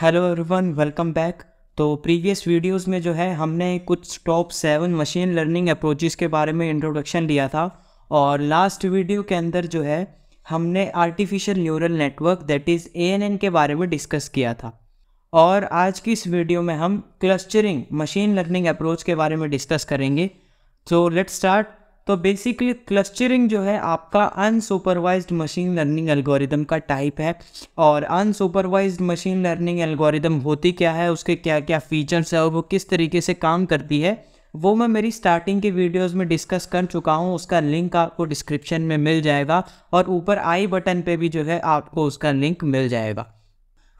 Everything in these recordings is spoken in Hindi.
हेलो एवरीवन वेलकम बैक तो प्रीवियस वीडियोस में जो है हमने कुछ top seven machine learning approaches के बारे में इंट्रोडक्शन लिया था और लास्ट वीडियो के अंदर जो है हमने artificial neural network that is a के बारे में डिस्कस किया था और आज की इस वीडियो में हम क्लस्टरिंग मशीन लर्निंग अप्रोच के बारे में डिस्कस करेंगे सो लेट स्टार्ट तो बेसिकली क्लस्टरिंग जो है आपका अनसुपरवाइज मशीन लर्निंग एल्गोरिदम का टाइप है और अनसुपरवाइज मशीन लर्निंग एल्गोरिदम होती क्या है उसके क्या क्या फीचर्स है और वो किस तरीके से काम करती है वो मैं मेरी स्टार्टिंग के वीडियोस में डिस्कस कर चुका हूँ उसका लिंक आपको डिस्क्रिप्शन में मिल जाएगा और ऊपर आई बटन पे भी जो है आपको उसका लिंक मिल जाएगा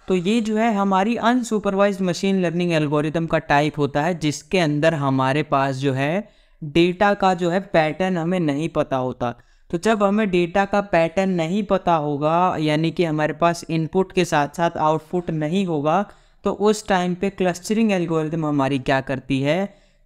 तो ये जो है हमारी अनसुपरवाइज मशीन लर्निंग एल्गोरिदम का टाइप होता है जिसके अंदर हमारे पास जो है डेटा का जो है पैटर्न हमें नहीं पता होता तो जब हमें डेटा का पैटर्न नहीं पता होगा यानी कि हमारे पास इनपुट के साथ साथ आउटपुट नहीं होगा तो उस टाइम पे क्लस्टरिंग एल्गोरिदम हमारी क्या करती है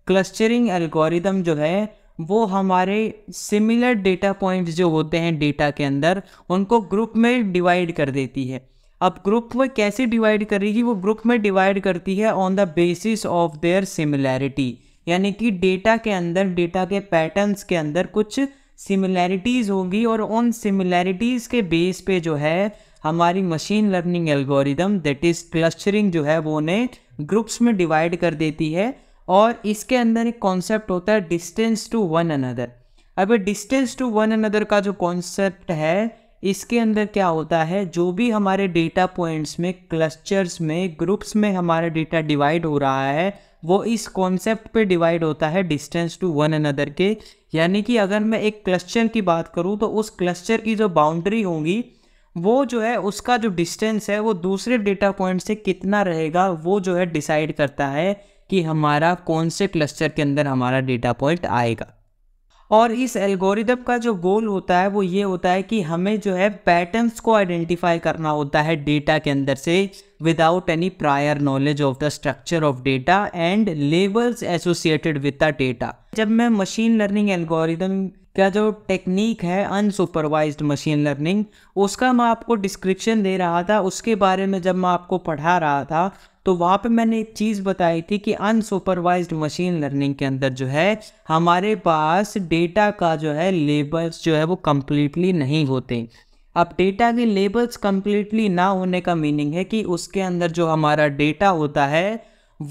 क्लस्टरिंग एल्गोरिदम जो है वो हमारे सिमिलर डेटा पॉइंट्स जो होते हैं डेटा के अंदर उनको ग्रुप में डिवाइड कर देती है अब ग्रुप में कैसे डिवाइड करेगी वो ग्रुप में डिवाइड करती है on the basis of their similarity यानी कि डेटा के अंदर डेटा के पैटर्न्स के अंदर कुछ सिमिलैरिटीज़ होंगी और उन सिमिलैरिटीज़ के बेस पे जो है हमारी machine learning algorithm that is clustering जो है वो उन्हें ग्रुप्स में डिवाइड कर देती है और इसके अंदर एक कॉन्सेप्ट होता है डिस्टेंस टू वन अनदर अब डिस्टेंस टू वन अनदर का जो कॉन्सेप्ट है इसके अंदर क्या होता है जो भी हमारे डेटा पॉइंट्स में क्लस्टर्स में ग्रुप्स में हमारा डेटा डिवाइड हो रहा है वो इस कॉन्सेप्ट पे डिवाइड होता है डिस्टेंस टू वन अनदर के यानी कि अगर मैं एक क्लस्टर की बात करूँ तो उस क्लस्टर की जो बाउंड्री होगी वो जो है उसका जो डिस्टेंस है वो दूसरे डेटा पॉइंट से कितना रहेगा वो जो है डिसाइड करता है कि हमारा कौन से क्लस्टर के अंदर हमारा डेटा पॉइंट आएगा और इस एल्गोरिदम का जो गोल होता है वो ये होता है कि हमें जो है पैटर्न्स को आइडेंटिफाई करना होता है डेटा के अंदर से without any prior knowledge of the structure of data and labels associated with the data जब मैं मशीन लर्निंग एल्गोरिदम का जो टेक्निक है अनसुपरवाइज मशीन लर्निंग उसका मैं आपको डिस्क्रिप्शन दे रहा था उसके बारे में जब मैं आपको पढ़ा रहा था तो वहाँ पे मैंने एक चीज़ बताई थी कि अनसुपरवाइज्ड मशीन लर्निंग के अंदर जो है हमारे पास डेटा का जो है लेबल्स जो है वो कम्प्लीटली नहीं होते अब डेटा के लेबल्स कम्प्लीटली ना होने का मीनिंग है कि उसके अंदर जो हमारा डेटा होता है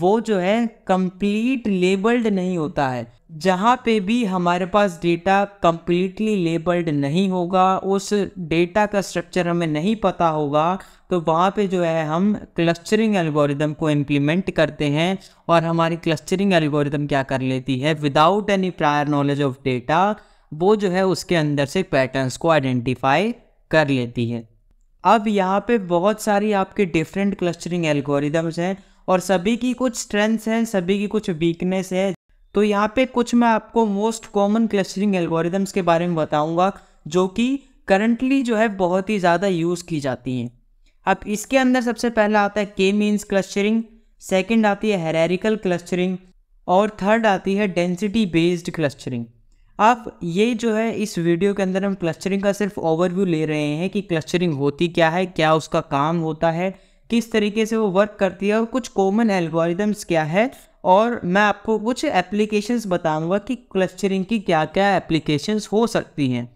वो जो है कंप्लीट लेबल्ड नहीं होता है जहाँ पे भी हमारे पास डेटा कंप्लीटली लेबल्ड नहीं होगा उस डेटा का स्ट्रक्चर हमें नहीं पता होगा तो वहाँ पे जो है हम क्लस्टरिंग एल्गोरिदम को इम्प्लीमेंट करते हैं और हमारी क्लस्टरिंग एल्गोरिदम क्या कर लेती है without any prior knowledge of data वो जो है उसके अंदर से पैटर्न्स को आइडेंटिफाई कर लेती है अब यहाँ पे बहुत सारी आपके डिफरेंट क्लस्टरिंग एल्गोरिदम्स हैं और सभी की कुछ स्ट्रेंथ्स हैं सभी की कुछ वीकनेस है तो यहाँ पे कुछ मैं आपको मोस्ट कॉमन क्लस्टरिंग एल्गोरिदम्स के बारे में बताऊँगा जो कि करंटली जो है बहुत ही ज़्यादा यूज़ की जाती हैं अब इसके अंदर सबसे पहला आता है के मीन्स क्लस्टरिंग सेकेंड आती है हेरेरिकल क्लस्टरिंग और थर्ड आती है डेंसिटी बेस्ड क्लस्टरिंग आप ये जो है इस वीडियो के अंदर हम क्लस्टरिंग का सिर्फ ओवरव्यू ले रहे हैं कि क्लस्टरिंग होती क्या है क्या उसका काम होता है किस तरीके से वो वर्क करती है और कुछ कॉमन एल्गोरिदम्स क्या है और मैं आपको कुछ एप्लीकेशंस बताऊंगा कि क्लस्टरिंग की क्या क्या एप्लीकेशंस हो सकती हैं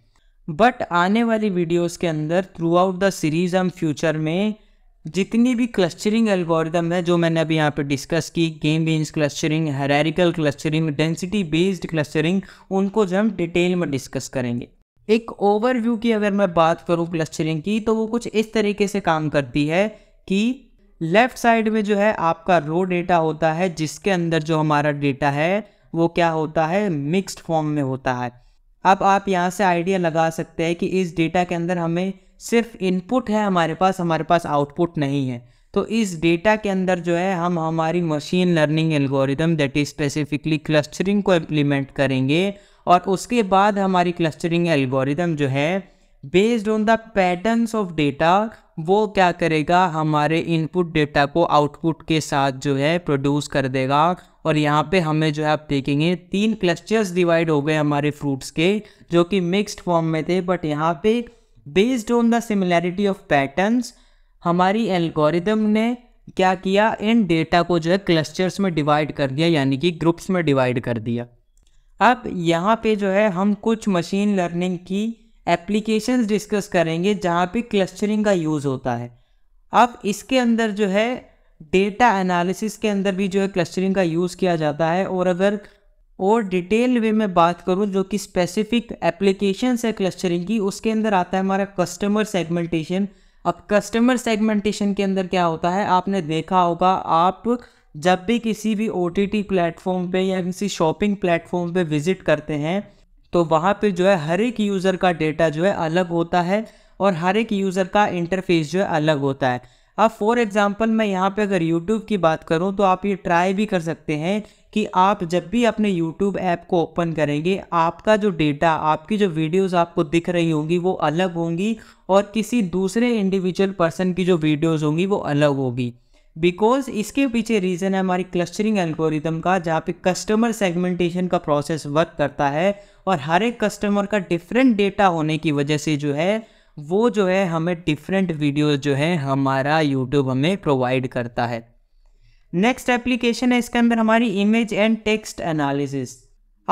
बट आने वाली वीडियोस के अंदर थ्रू आउट द सीरीज़ हम फ्यूचर में जितनी भी क्लस्टरिंग एल्गोरिदम है जो मैंने अभी यहाँ पे डिस्कस की गेम बेंस clustering hierarchical clustering density based clustering उनको जो हम डिटेल में डिस्कस करेंगे एक ओवरव्यू की अगर मैं बात करूँ क्लस्टरिंग की तो वो कुछ इस तरीके से काम करती है कि लेफ़्ट साइड में जो है आपका रो डेटा होता है जिसके अंदर जो हमारा डेटा है वो क्या होता है मिक्स्ड फॉर्म में होता है अब आप यहाँ से आइडिया लगा सकते हैं कि इस डेटा के अंदर हमें सिर्फ इनपुट है हमारे पास हमारे पास आउटपुट नहीं है तो इस डेटा के अंदर जो है हम हमारी machine learning algorithm that is specifically clustering को इम्प्लीमेंट करेंगे और उसके बाद हमारी क्लस्टरिंग एल्गोरिदम जो है based on the pattern of data वो क्या करेगा हमारे इनपुट डेटा को आउटपुट के साथ जो है प्रोड्यूस कर देगा और यहाँ पे हमें जो है आप देखेंगे तीन क्लस्टर्स डिवाइड हो गए हमारे फ्रूट्स के जो कि मिक्स्ड फॉर्म में थे बट यहाँ पे based on the similarity of patterns हमारी एल्गोरिदम ने क्या किया इन डेटा को जो है क्लस्टर्स में डिवाइड कर दिया यानी कि ग्रुप्स में डिवाइड कर दिया अब यहाँ पे जो है हम कुछ मशीन लर्निंग की एप्लीकेशन डिस्कस करेंगे जहाँ पे क्लस्टरिंग का यूज़ होता है अब इसके अंदर जो है डेटा एनालिसिस के अंदर भी जो है क्लस्टरिंग का यूज़ किया जाता है और अगर और डिटेल वे में बात करूँ जो कि स्पेसिफिक एप्लीकेशन है क्लस्टरिंग की उसके अंदर आता है हमारा कस्टमर सेगमेंटेशन अब कस्टमर सेगमेंटेशन के अंदर क्या होता है आपने देखा होगा आप जब भी किसी भी ओ टी टी प्लेटफॉर्म पर या किसी शॉपिंग प्लेटफॉर्म पर विज़िट करते हैं तो वहाँ पे जो है हर एक यूज़र का डेटा जो है अलग होता है और हर एक यूज़र का इंटरफेस जो है अलग होता है अब फॉर एग्ज़ाम्पल मैं यहाँ पे अगर यूट्यूब की बात करूँ तो आप ये ट्राई भी कर सकते हैं कि आप जब भी अपने यूट्यूब ऐप को ओपन करेंगे आपका जो डेटा आपकी जो वीडियोस आपको दिख रही होंगी वो अलग होंगी और किसी दूसरे इंडिविजुअल पर्सन की जो वीडियोस होंगी वो अलग होगी बिकॉज इसके पीछे रीज़न है हमारी क्लस्टरिंग एल्गोरिदम का जहाँ पे कस्टमर सेगमेंटेशन का प्रोसेस वर्क करता है और हर एक कस्टमर का डिफरेंट डेटा होने की वजह से जो है वो जो है हमें डिफरेंट वीडियो जो है हमारा यूट्यूब हमें प्रोवाइड करता है नेक्स्ट एप्लीकेशन है इसके अंदर हमारी इमेज एंड टेक्स्ट एनालिसिस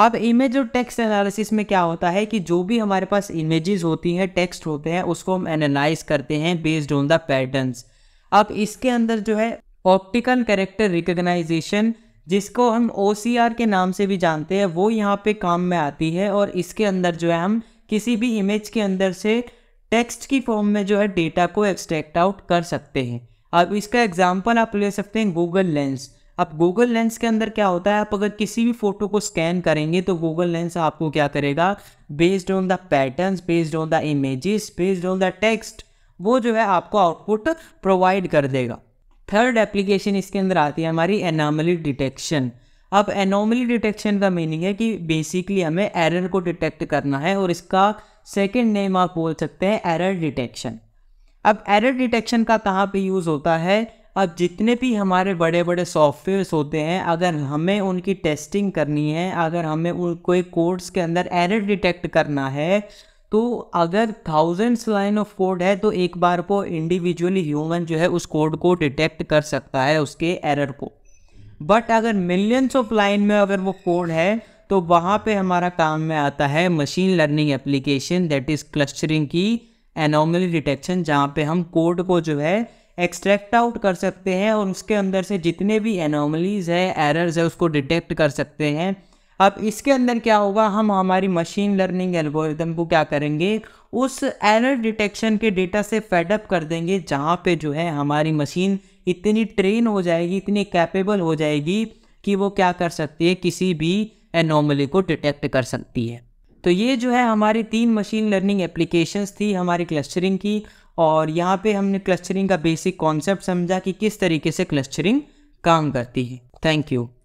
अब इमेज और टेक्स्ट एनालिसिस में क्या होता है कि जो भी हमारे पास इमेजेस होती हैं टेक्स्ट होते हैं उसको हम एनालाइज करते हैं बेस्ड ऑन द पैटर्न्स अब इसके अंदर जो है ऑप्टिकल कैरेक्टर रिकग्नाइजेशन जिसको हम ओ के नाम से भी जानते हैं वो यहाँ पे काम में आती है और इसके अंदर जो है हम किसी भी इमेज के अंदर से टेक्स्ट की फॉर्म में जो है डेटा को एक्सट्रैक्ट आउट कर सकते हैं अब इसका एग्जाम्पल आप ले सकते हैं गूगल लेंस अब गूगल लेंस के अंदर क्या होता है आप अगर किसी भी फोटो को स्कैन करेंगे तो गूगल लेंस आपको क्या करेगा based on the pattern based on the images based on the text वो जो है आपको आउटपुट प्रोवाइड कर देगा थर्ड एप्लीकेशन इसके अंदर आती है हमारी एनामली डिटेक्शन अब एनोमली डिटेक्शन का मीनिंग है कि बेसिकली हमें एरर को डिटेक्ट करना है और इसका सेकेंड नेम आप बोल सकते हैं एरर डिटेक्शन अब एरर डिटेक्शन का कहाँ पे यूज़ होता है अब जितने भी हमारे बड़े बड़े सॉफ्टवेयर्स होते हैं अगर हमें उनकी टेस्टिंग करनी है अगर हमें कोई कोड्स के अंदर एरर डिटेक्ट करना है तो अगर थाउजेंड्स लाइन ऑफ कोड है तो एक बार को इंडिविजुअली ह्यूमन जो है उस कोड को डिटेक्ट कर सकता है उसके एरर को बट अगर मिलियंस ऑफ लाइन में अगर वो कोड है तो वहाँ पे हमारा काम में आता है machine learning application that is clustering की एनोमली डिटेक्शन जहाँ पे हम कोड को जो है एक्सट्रैक्ट आउट कर सकते हैं और उसके अंदर से जितने भी एनोमलीज है एरर्स है उसको डिटेक्ट कर सकते हैं अब इसके अंदर क्या होगा हम हमारी मशीन लर्निंग एल्गोरिदम को क्या करेंगे उस एरर डिटेक्शन के डेटा से फेडअप कर देंगे जहाँ पे जो है हमारी मशीन इतनी ट्रेन हो जाएगी इतनी कैपेबल हो जाएगी कि वो क्या कर सकती है किसी भी एनोमली को डिटेक्ट कर सकती है तो ये जो है हमारी तीन मशीन लर्निंग एप्लीकेशंस थी हमारी क्लस्टरिंग की और यहाँ पे हमने क्लस्टरिंग का बेसिक कॉन्सेप्ट समझा कि किस तरीके से क्लस्टरिंग काम करती है थैंक यू